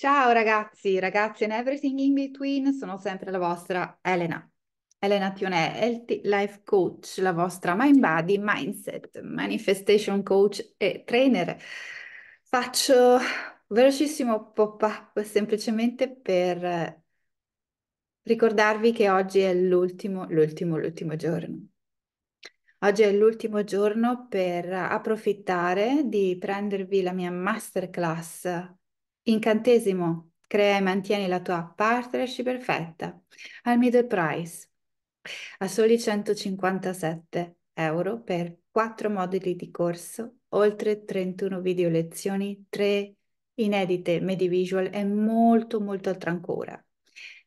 Ciao ragazzi, ragazzi and everything in between, sono sempre la vostra Elena. Elena Pionè, Healthy Life Coach, la vostra Mind Body Mindset, Manifestation Coach e Trainer. Faccio velocissimo pop-up semplicemente per eh, ricordarvi che oggi è l'ultimo, l'ultimo, l'ultimo giorno. Oggi è l'ultimo giorno per approfittare di prendervi la mia masterclass Incantesimo, crea e mantieni la tua partnership perfetta al middle price a soli 157 euro per 4 moduli di corso, oltre 31 video lezioni, 3 inedite visual e molto molto altro ancora.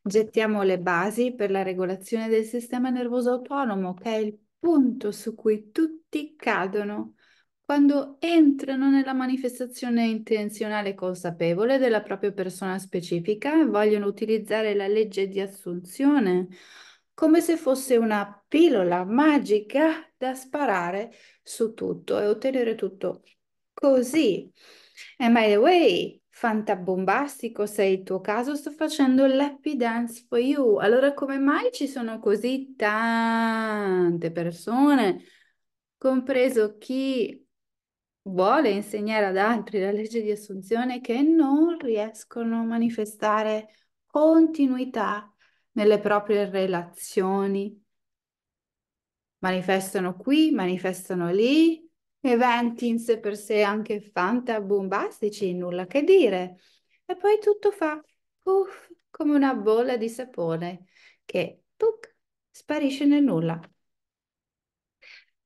Gettiamo le basi per la regolazione del sistema nervoso autonomo, che è il punto su cui tutti cadono quando entrano nella manifestazione intenzionale consapevole della propria persona specifica e vogliono utilizzare la legge di assunzione come se fosse una pillola magica da sparare su tutto e ottenere tutto così. E by the way, fantabombastico, se è il tuo caso sto facendo l'happy dance for you. Allora come mai ci sono così tante persone, compreso chi vuole insegnare ad altri la legge di assunzione che non riescono a manifestare continuità nelle proprie relazioni. Manifestano qui, manifestano lì, eventi in sé per sé anche fantabombastici, nulla che dire. E poi tutto fa puff, come una bolla di sapone che puff, sparisce nel nulla.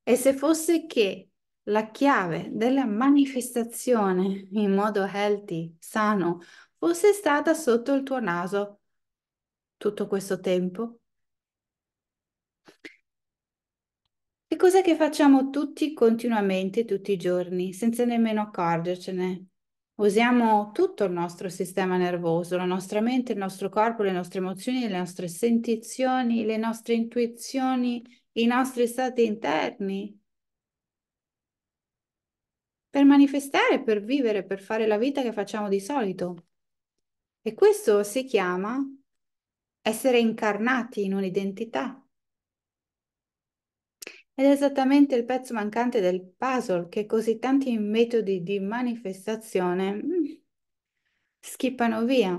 E se fosse che la chiave della manifestazione in modo healthy, sano, fosse stata sotto il tuo naso tutto questo tempo? E cos'è che facciamo tutti continuamente, tutti i giorni, senza nemmeno accorgercene? Usiamo tutto il nostro sistema nervoso, la nostra mente, il nostro corpo, le nostre emozioni, le nostre sentizioni, le nostre intuizioni, i nostri stati interni, per manifestare, per vivere, per fare la vita che facciamo di solito. E questo si chiama essere incarnati in un'identità. Ed è esattamente il pezzo mancante del puzzle che così tanti metodi di manifestazione mm, schippano via.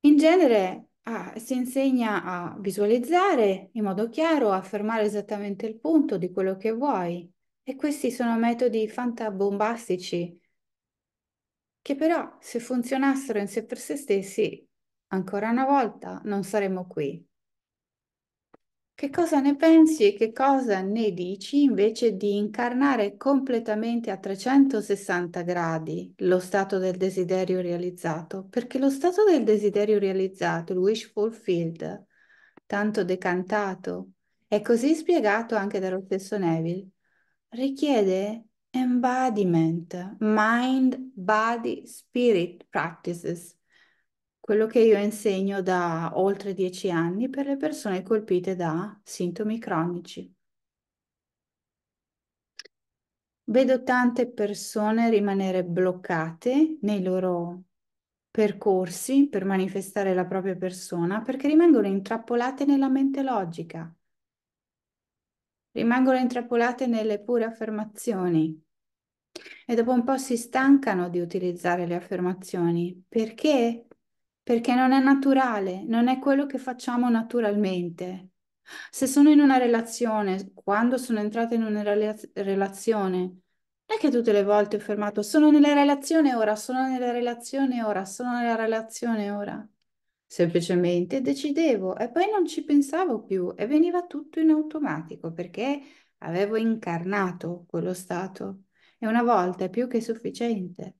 In genere Ah, si insegna a visualizzare in modo chiaro, a fermare esattamente il punto di quello che vuoi. E questi sono metodi fantabombastici che però se funzionassero in sé per se stessi, ancora una volta non saremmo qui. Che cosa ne pensi e che cosa ne dici invece di incarnare completamente a 360 gradi lo stato del desiderio realizzato? Perché lo stato del desiderio realizzato, il wish fulfilled, tanto decantato, è così spiegato anche dallo stesso Neville, richiede embodiment, mind, body, spirit practices, quello che io insegno da oltre dieci anni per le persone colpite da sintomi cronici. Vedo tante persone rimanere bloccate nei loro percorsi per manifestare la propria persona perché rimangono intrappolate nella mente logica, rimangono intrappolate nelle pure affermazioni e dopo un po' si stancano di utilizzare le affermazioni perché perché non è naturale, non è quello che facciamo naturalmente. Se sono in una relazione, quando sono entrata in una rela- relazione, non è che tutte le volte ho fermato, sono nella relazione ora, sono nella relazione ora, sono nella relazione ora. Semplicemente decidevo e poi non ci pensavo più e veniva tutto in automatico perché avevo incarnato quello stato e una volta è più che sufficiente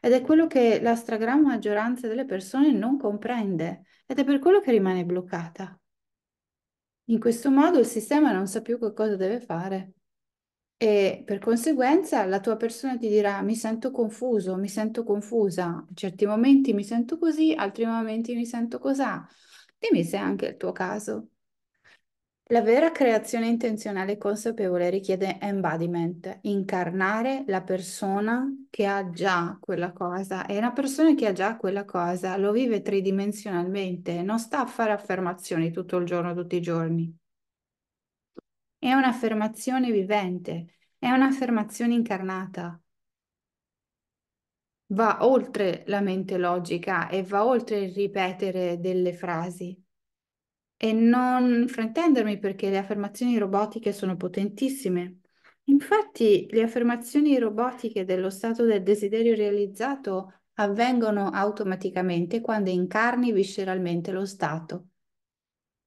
ed è quello che la stragrande maggioranza delle persone non comprende ed è per quello che rimane bloccata. In questo modo il sistema non sa più che cosa deve fare e per conseguenza la tua persona ti dirà mi sento confuso, mi sento confusa, in certi momenti mi sento così, altri momenti mi sento così. Dimmi se è anche il tuo caso. La vera creazione intenzionale e consapevole richiede embodiment, incarnare la persona che ha già quella cosa e una persona che ha già quella cosa lo vive tridimensionalmente, non sta a fare affermazioni tutto il giorno, tutti i giorni. È un'affermazione vivente, è un'affermazione incarnata va oltre la mente logica e va oltre il ripetere delle frasi. E non fraintendermi perché le affermazioni robotiche sono potentissime. Infatti, le affermazioni robotiche dello stato del desiderio realizzato avvengono automaticamente quando incarni visceralmente lo stato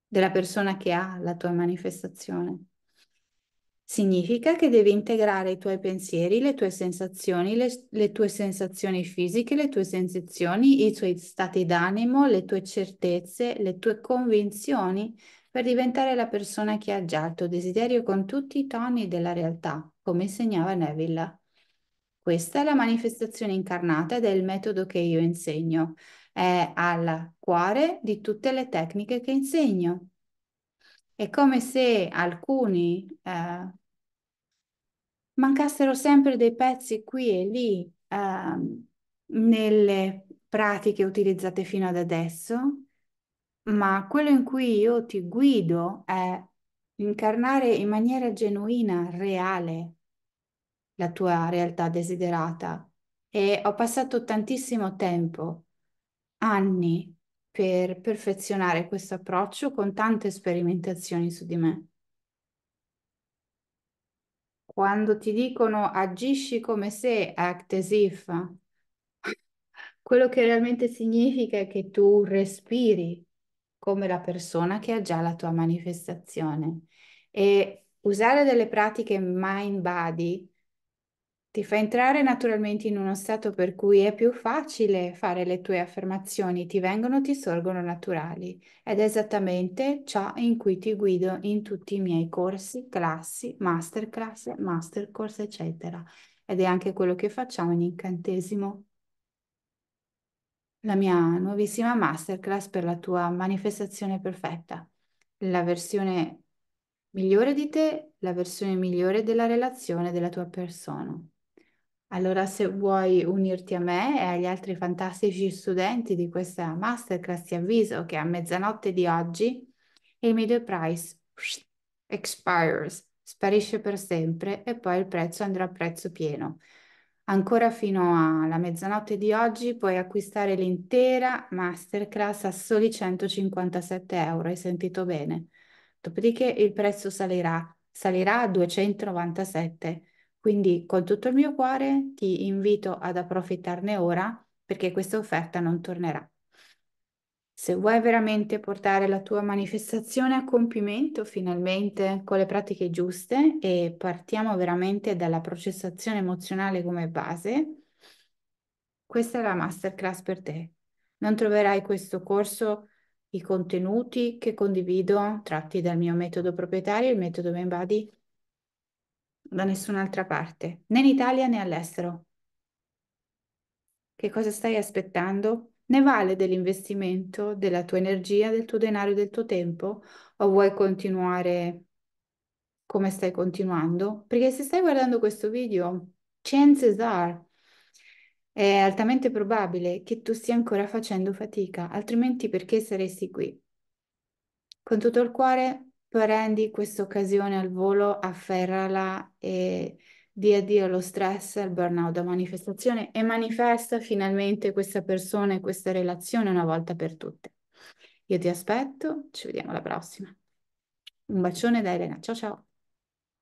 della persona che ha la tua manifestazione. Significa che devi integrare i tuoi pensieri, le tue sensazioni, le, le, tue sensazioni fisiche, le tue sensazioni, i tuoi stati d'animo, le tue certezze, le tue convinzioni per diventare la persona che ha già il tuo desiderio con tutti i toni della realtà, come insegnava Neville. Questa è la manifestazione incarnata ed è il metodo che io insegno. È al cuore di tutte le tecniche che insegno. È come se alcuni eh, mancassero sempre dei pezzi qui e lì ehm, nelle pratiche utilizzate fino ad adesso, ma quello in cui io ti guido è incarnare in maniera genuina, reale, la tua realtà desiderata. E ho passato tantissimo tempo, anni, per perfezionare questo approccio con tante sperimentazioni su di me quando ti dicono agisci come se, act as if, quello che realmente significa è che tu respiri come la persona che ha già la tua manifestazione. E usare delle pratiche mind-body ti fa entrare naturalmente in uno stato per cui è più facile fare le tue affermazioni, ti vengono, ti sorgono naturali ed è esattamente ciò in cui ti guido in tutti i miei corsi, classi, masterclass, mastercourse, eccetera. Ed è anche quello che facciamo in incantesimo. La mia nuovissima masterclass per la tua manifestazione perfetta, la versione migliore di te, la versione migliore della relazione della tua persona. Allora, se vuoi unirti a me e agli altri fantastici studenti di questa masterclass, ti avviso che a mezzanotte di oggi il medio price expires, sparisce per sempre e poi il prezzo andrà a prezzo pieno. Ancora fino alla mezzanotte di oggi puoi acquistare l'intera masterclass a soli 157 euro, hai sentito bene. Dopodiché il prezzo salirà, salirà a 297 euro quindi con tutto il mio cuore ti invito ad approfittarne ora perché questa offerta non tornerà. Se vuoi veramente portare la tua manifestazione a compimento finalmente con le pratiche giuste e partiamo veramente dalla processazione emozionale come base, questa è la masterclass per te. Non troverai questo corso i contenuti che condivido tratti dal mio metodo proprietario, il metodo Membody, da nessun'altra parte, né in Italia né all'estero. Che cosa stai aspettando? Ne vale dell'investimento, della tua energia, del tuo denaro e del tuo tempo? O vuoi continuare come stai continuando? Perché se stai guardando questo video, chances are è altamente probabile che tu stia ancora facendo fatica, altrimenti perché saresti qui? Con tutto il cuore prendi questa occasione al volo, afferrala e di addio allo stress al burnout alla manifestazione e manifesta finalmente questa persona e questa relazione una volta per tutte. Io ti aspetto, ci vediamo alla prossima. Un bacione da Elena, ciao ciao!